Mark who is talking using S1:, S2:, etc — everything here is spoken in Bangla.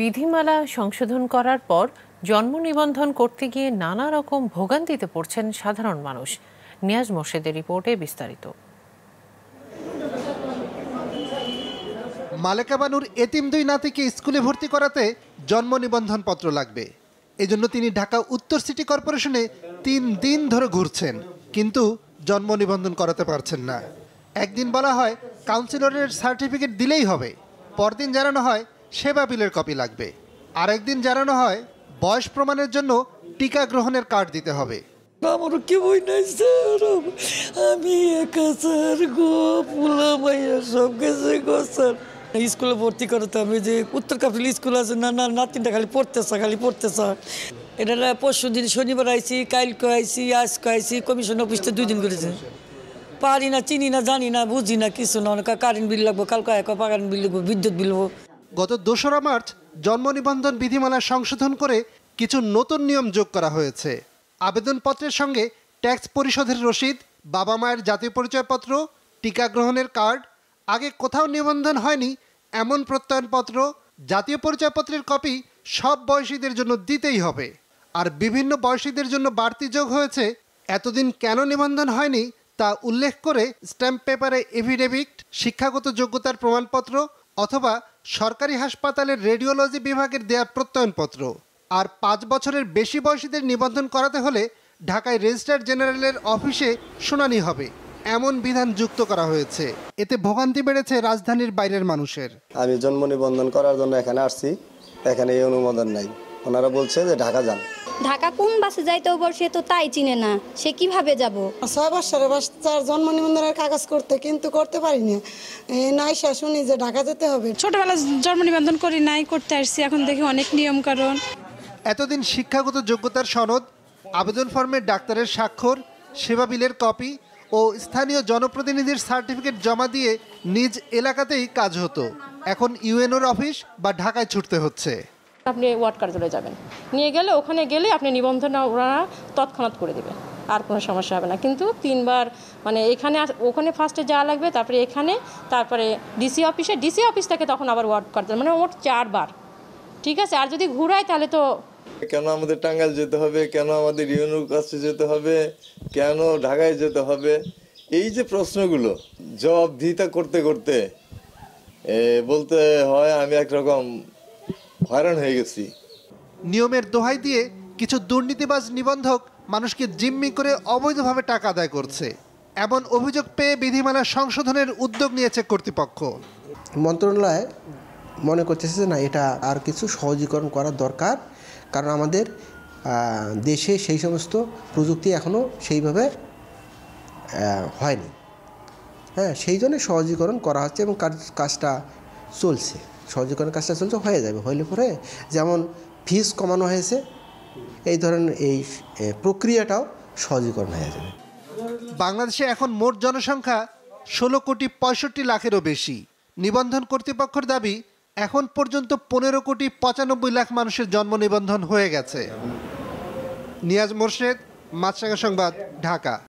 S1: বিধিমালা সংশোধন করার পর জন্ম নিবন্ধন করতে গিয়ে নানা রকম ভোগান্তিতে পড়ছেন সাধারণ মানুষ নিয়াজ মোর্শেদের রিপোর্টে বিস্তারিত মালেকা বানুর এতিম দুই নাতিকে স্কুলে ভর্তি করাতে জন্ম নিবন্ধন পত্র লাগবে এজন্য তিনি ঢাকা উত্তর সিটি কর্পোরেশনে তিন দিন ধরে ঘুরছেন কিন্তু জন্ম নিবন্ধন করাতে পারছেন না একদিন বলা হয় কাউন্সিলরের সার্টিফিকেট দিলেই হবে পরদিন জানানো হয় সেবা বিলের কপি লাগবে আরেকদিন জানানো হয় বয়স প্রমাণের জন্য টিকা গ্রহণের কার্ড দিতে হবে আমার কেউই নাই স্যার আমি স্কুলে ভর্তি করতে হবে যে উত্তর কাপিল স্কুল আছে না না নাতিনটা খালি পড়তেছে খালি পড়তেছা এটা পরশু দিন শনিবার আইসি কালকে আইসি আজকে আইসি কমিশন অফিসতে দুই দিন করেছে পারি না চিনি না জানি না বুঝি না কিছু না কারেন্ট বিল লাগবো কালকে কারেন্ট বিল লাগবো বিদ্যুৎ বিল গত দোসরা মার্চ জন্ম নিবন্ধন বিধিমালা সংশোধন করে কিছু নতুন নিয়ম যোগ করা হয়েছে আবেদনপত্রের সঙ্গে ট্যাক্স পরিশোধের রসিদ বাবা মায়ের জাতীয় পরিচয়পত্র টিকা গ্রহণের কার্ড আগে কোথাও নিবন্ধন হয়নি এমন প্রত্যয়নপত্র জাতীয় পরিচয়পত্রের কপি সব বয়সীদের জন্য দিতেই হবে আর বিভিন্ন বয়সীদের জন্য বাড়তি যোগ হয়েছে এতদিন কেন নিবন্ধন হয়নি তা উল্লেখ করে স্ট্যাম্প পেপারে এফিডেভিট শিক্ষাগত যোগ্যতার প্রমাণপত্র অথবা সরকারি হাসপাতালের রেডিওলজি বিভাগের দেয়া প্রত্যয়নপত্র আর পাঁচ বছরের বেশি বয়সীদের নিবন্ধন করাতে হলে ঢাকায় রেজিস্ট্রার জেনারেলের অফিসে শুনানি হবে এমন বিধান যুক্ত করা হয়েছে এতে ভোগান্তি বেড়েছে রাজধানীর বাইরের মানুষের আমি জন্ম নিবন্ধন করার জন্য এখানে আসছি এখানে এই অনুমোদন নাই ওনারা বলছে যে ঢাকা যান ঢাকা কোন বাসে যাইতে হবো সে তো তাই চিনে না সে কিভাবে যাব ছয় বছরে তার জন্ম নিবন্ধনের কাগজ করতে কিন্তু করতে পারিনি নাই সে শুনি যে ঢাকা যেতে হবে ছোটবেলা জন্ম নিবন্ধন করি নাই করতে আসছি এখন দেখি অনেক নিয়ম কারণ এতদিন শিক্ষাগত যোগ্যতার সনদ আবেদন ফর্মে ডাক্তারের স্বাক্ষর সেবা বিলের কপি ও স্থানীয় জনপ্রতিনিধির সার্টিফিকেট জমা দিয়ে নিজ এলাকাতেই কাজ হতো এখন ইউএনওর অফিস বা ঢাকায় ছুটতে হচ্ছে আপনি ওয়ার্ড কার্যালয়ে যাবেন নিয়ে গেলে ওখানে গেলে আপনি নিবন্ধন ওরা তৎক্ষণাৎ করে দেবে আর কোনো সমস্যা হবে না কিন্তু তিনবার মানে এখানে ওখানে ফার্স্টে যাওয়া লাগবে তারপরে এখানে তারপরে ডিসি অফিসে ডিসি অফিস থেকে তখন আবার ওয়ার্ড কার্যালয় মানে ওর চারবার ঠিক আছে আর যদি ঘুরায় তাহলে তো কেন আমাদের টাঙ্গাইল যেতে হবে কেন আমাদের ইউনুর কাছে যেতে হবে কেন ঢাকায় যেতে হবে এই যে প্রশ্নগুলো দিতা করতে করতে বলতে হয় আমি একরকম হয়রান হয়ে গেছি নিয়মের দোহাই দিয়ে কিছু দুর্নীতিবাজ নিবন্ধক মানুষকে জিম্মি করে অবৈধভাবে টাকা আদায় করছে এমন অভিযোগ পেয়ে বিধিমালা সংশোধনের উদ্যোগ নিয়েছে কর্তৃপক্ষ মন্ত্রণালয় মনে করতেছে যে না এটা আর কিছু সহজীকরণ করা দরকার কারণ আমাদের দেশে সেই সমস্ত প্রযুক্তি এখনও সেইভাবে হয়নি হ্যাঁ সেই জন্য সহজীকরণ করা হচ্ছে এবং কাজটা চলছে সহজীকরণের কাজটা চলছে হয়ে যাবে হইলে পরে যেমন ফিস কমানো হয়েছে এই ধরনের এই প্রক্রিয়াটাও সহজীকরণ হয়ে যাবে বাংলাদেশে এখন মোট জনসংখ্যা ষোলো কোটি পঁয়ষট্টি লাখেরও বেশি নিবন্ধন কর্তৃপক্ষের দাবি এখন পর্যন্ত পনেরো কোটি পঁচানব্বই লাখ মানুষের জন্ম নিবন্ধন হয়ে গেছে নিয়াজ মোর্শেদ মাছরাঙা সংবাদ ঢাকা